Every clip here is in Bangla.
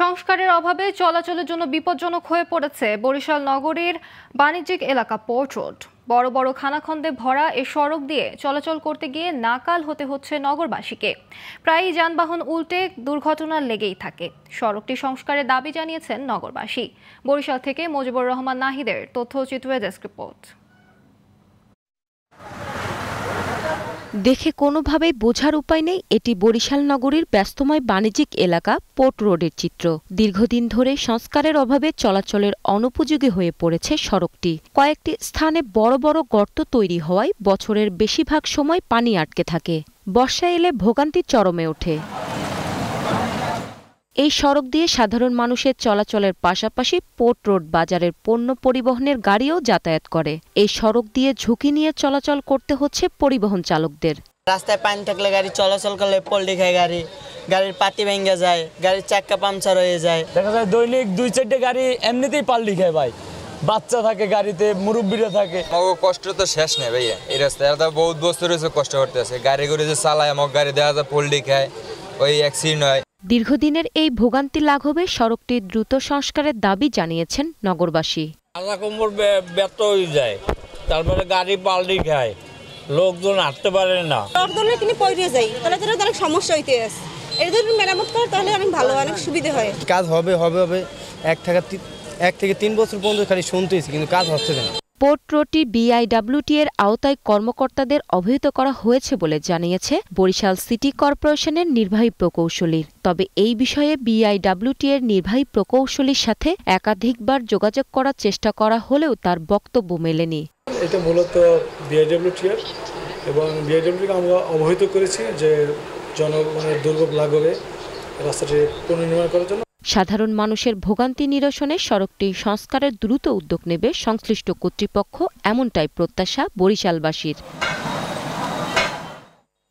সংস্কারের অভাবে চলাচলের জন্য বিপজ্জনক হয়ে পড়েছে বরিশাল নগরীর বাণিজ্যিক এলাকা পোর্ট রোড বড় বড় খানাখন্দে ভরা এ সড়ক দিয়ে চলাচল করতে গিয়ে নাকাল হতে হচ্ছে নগরবাসীকে প্রায়ই যানবাহন উল্টে দুর্ঘটনা লেগেই থাকে সড়কটি সংস্কারের দাবি জানিয়েছেন নগরবাসী বরিশাল থেকে মুজিবুর রহমান নাহিদের তথ্যচিত্রে ডেস্ক রিপোর্ট দেখে কোনোভাবেই বোঝার উপায় নেই এটি বরিশাল নগরীর ব্যস্তময় বাণিজ্যিক এলাকা পোর্ট রোডের চিত্র দীর্ঘদিন ধরে সংস্কারের অভাবে চলাচলের অনুপযোগী হয়ে পড়েছে সড়কটি কয়েকটি স্থানে বড় বড় গর্ত তৈরি হওয়ায় বছরের বেশিরভাগ সময় পানি আটকে থাকে বর্ষা এলে ভোগান্তি চরমে ওঠে এই সড়ক দিয়ে সাধারণ মানুষের চলাচলের পাশাপাশি পোর্ট রোড বাজারের পণ্য পরিবহনের গাড়িও যাতায়াত করে এই সড়ক দিয়ে ঝুঁকি নিয়ে চলাচল করতে হচ্ছে পরিবহন চালকদের রাস্তায় পানি থাকলে গাড়ি চলাচল করলে পল্টি খায় গাড়ি গাড়ির পাতি ভেঙে যায় গাড়ির চাক্কা পাংচার হয়ে যায় দেখা যায় দৈনিক দুই চারটে গাড়ি এমনিতেই পাল্টি খায় ভাই বাচ্চা থাকে গাড়িতে মুরব্বীরা থাকে আমাকে কষ্ট তো শেষ নেই ভাইয়া এই রাস্তায় তো বহুত বস্তু রয়েছে কষ্ট করতে আছে গাড়ি করে যে চালায় আমার গাড়ি দেখা যায় পল্টি খায় ওই অ্যাক্সিডেন্ট হয় দীর্ঘদিনের এই ভোগান্তি লাঘবে সড়কটি দ্রুত সংস্কারের দাবি জানিয়েছেন নগরবাসী যায় তারপরে গাড়ি পাল্টি খায় লোকজন হাঁটতে পারে না সমস্যা মেরামত করে তাহলে ভালো অনেক হয় কাজ হবে হবে হবে এক থেকে এক থেকে তিন বছর পর্যন্ত খালি শুনতেছি কিন্তু কাজ হচ্ছে না পোর্ট রোডটি বিআইডব্লিউটি এর আওতায় কর্মকর্তাদের অবহিত করা হয়েছে বলে জানিয়েছে বরিশাল সিটি কর্পোরেশনের নির্বাহী প্রকৌশলী তবে এই বিষয়ে বিআইডব্লিউটি এর নির্বাহী প্রকৌশলীর সাথে একাধিকবার যোগাযোগ করার চেষ্টা করা হলেও তার বক্তব্য মেলেনি এটা মূলত বিআইডব্লিউটি এর এবং বিআইডব্লিউটিকে আমরা অবহিত করেছি যে জনগণের দুর্ভোগ লাগবে রাস্তাটি পুনর্নির্মাণ করার জন্য সাধারণ মানুষের ভোগান্তি নিরসনে সড়কটি সংস্কারের দ্রুত উদ্যোগ নেবে সংশ্লিষ্ট কর্তৃপক্ষ এমনটাই প্রত্যাশা বরিশালবাসীর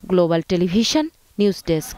গ্লোবাল টেলিভিশন নিউজ ডেস্ক